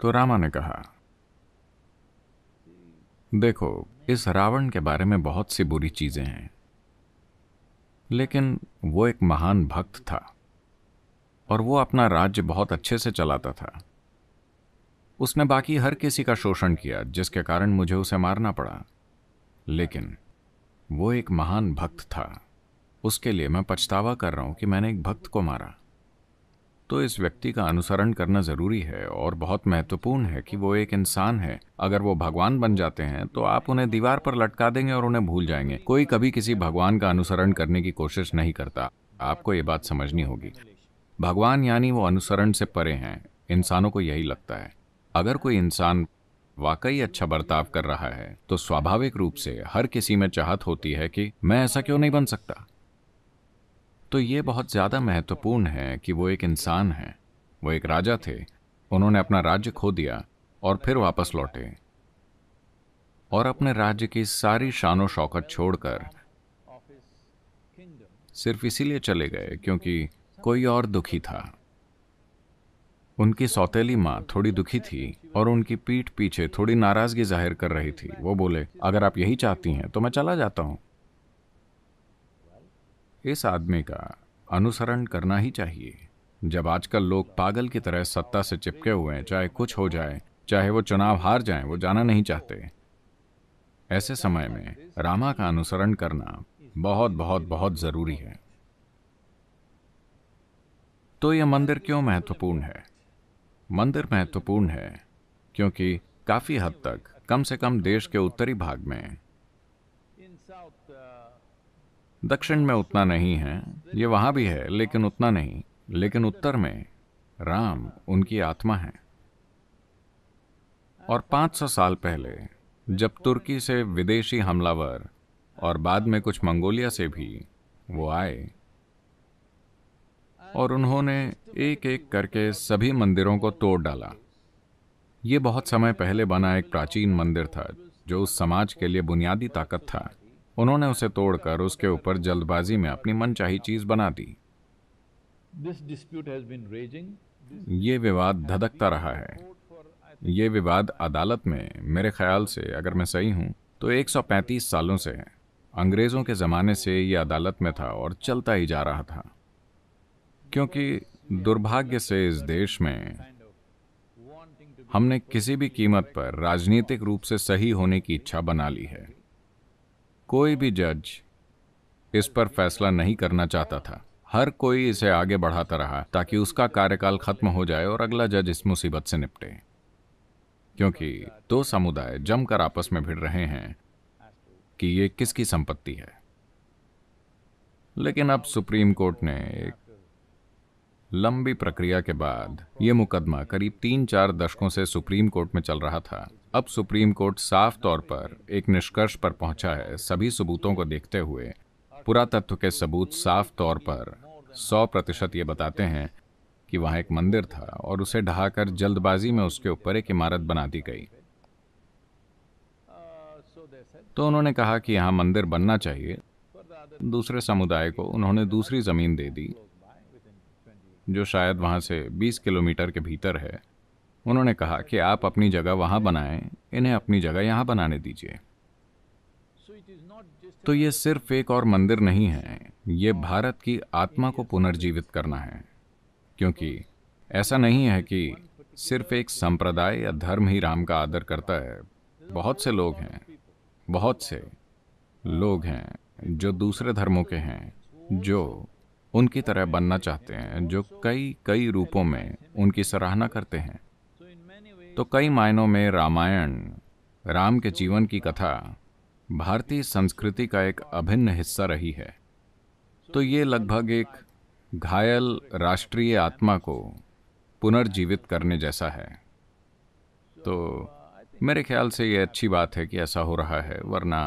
तो रामा ने कहा देखो इस रावण के बारे में बहुत सी बुरी चीजें हैं लेकिन वो एक महान भक्त था और वो अपना राज्य बहुत अच्छे से चलाता था उसने बाकी हर किसी का शोषण किया जिसके कारण मुझे उसे मारना पड़ा लेकिन वो एक महान भक्त था उसके लिए मैं पछतावा कर रहा हूं कि मैंने एक भक्त को मारा तो इस व्यक्ति का अनुसरण करना ज़रूरी है और बहुत महत्वपूर्ण है कि वो एक इंसान है अगर वो भगवान बन जाते हैं तो आप उन्हें दीवार पर लटका देंगे और उन्हें भूल जाएंगे कोई कभी किसी भगवान का अनुसरण करने की कोशिश नहीं करता आपको ये बात समझनी होगी भगवान यानी वो अनुसरण से परे हैं इंसानों को यही लगता है अगर कोई इंसान वाकई अच्छा बर्ताव कर रहा है तो स्वाभाविक रूप से हर किसी में चाहत होती है कि मैं ऐसा क्यों नहीं बन सकता तो ये बहुत ज़्यादा महत्वपूर्ण है कि वो एक इंसान हैं वो एक राजा थे उन्होंने अपना राज्य खो दिया और फिर वापस लौटे और अपने राज्य की सारी शानो शौकत छोड़कर सिर्फ इसीलिए चले गए क्योंकि कोई और दुखी था उनकी सौतेली माँ थोड़ी दुखी थी और उनकी पीठ पीछे थोड़ी नाराजगी जाहिर कर रही थी वो बोले अगर आप यही चाहती हैं तो मैं चला जाता हूँ इस आदमी का अनुसरण करना ही चाहिए जब आजकल लोग पागल की तरह सत्ता से चिपके हुए हैं चाहे कुछ हो जाए चाहे वो चुनाव हार जाए वो जाना नहीं चाहते ऐसे समय में रामा का अनुसरण करना बहुत बहुत बहुत जरूरी है तो यह मंदिर क्यों महत्वपूर्ण है मंदिर महत्वपूर्ण है क्योंकि काफी हद तक कम से कम देश के उत्तरी भाग में दक्षिण में उतना नहीं है ये वहाँ भी है लेकिन उतना नहीं लेकिन उत्तर में राम उनकी आत्मा है और 500 साल पहले जब तुर्की से विदेशी हमलावर और बाद में कुछ मंगोलिया से भी वो आए और उन्होंने एक एक करके सभी मंदिरों को तोड़ डाला ये बहुत समय पहले बना एक प्राचीन मंदिर था जो उस समाज के लिए बुनियादी ताकत था उन्होंने उसे तोड़कर उसके ऊपर जल्दबाजी में अपनी मनचाही चीज बना दी ये विवाद धधकता रहा है ये विवाद अदालत में मेरे ख्याल से अगर मैं सही हूँ तो 135 सालों से है अंग्रेज़ों के ज़माने से ये अदालत में था और चलता ही जा रहा था क्योंकि दुर्भाग्य से इस देश में हमने किसी भी कीमत पर राजनीतिक रूप से सही होने की इच्छा बना ली है कोई भी जज इस पर फैसला नहीं करना चाहता था हर कोई इसे आगे बढ़ाता रहा ताकि उसका कार्यकाल खत्म हो जाए और अगला जज इस मुसीबत से निपटे क्योंकि दो समुदाय जमकर आपस में भिड़ रहे हैं कि ये किसकी संपत्ति है लेकिन अब सुप्रीम कोर्ट ने एक लंबी प्रक्रिया के बाद यह मुकदमा करीब तीन चार दशकों से सुप्रीम कोर्ट में चल रहा था अब सुप्रीम कोर्ट साफ तौर पर एक निष्कर्ष पर पहुंचा है सभी सबूतों को देखते हुए पुरातत्व के सबूत साफ तौर पर 100 प्रतिशत ये बताते हैं कि वहाँ एक मंदिर था और उसे ढहाकर जल्दबाजी में उसके ऊपर एक इमारत बना दी गई तो उन्होंने कहा कि यहाँ मंदिर बनना चाहिए दूसरे समुदाय को उन्होंने दूसरी ज़मीन दे दी जो शायद वहाँ से 20 किलोमीटर के भीतर है उन्होंने कहा कि आप अपनी जगह वहाँ बनाएं इन्हें अपनी जगह यहाँ बनाने दीजिए तो ये सिर्फ एक और मंदिर नहीं है ये भारत की आत्मा को पुनर्जीवित करना है क्योंकि ऐसा नहीं है कि सिर्फ एक संप्रदाय या धर्म ही राम का आदर करता है बहुत से लोग हैं बहुत से लोग हैं जो दूसरे धर्मों के हैं जो उनकी तरह बनना चाहते हैं जो कई कई रूपों में उनकी सराहना करते हैं तो कई मायनों में रामायण राम के जीवन की कथा भारतीय संस्कृति का एक अभिन्न हिस्सा रही है तो ये लगभग एक घायल राष्ट्रीय आत्मा को पुनर्जीवित करने जैसा है तो मेरे ख्याल से ये अच्छी बात है कि ऐसा हो रहा है वरना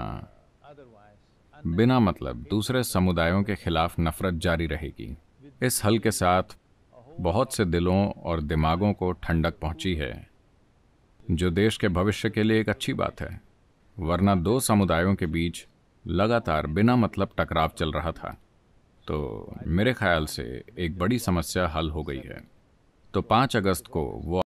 बिना मतलब दूसरे समुदायों के खिलाफ नफरत जारी रहेगी इस हल के साथ बहुत से दिलों और दिमागों को ठंडक पहुंची है जो देश के भविष्य के लिए एक अच्छी बात है वरना दो समुदायों के बीच लगातार बिना मतलब टकराव चल रहा था तो मेरे ख्याल से एक बड़ी समस्या हल हो गई है तो पाँच अगस्त को वो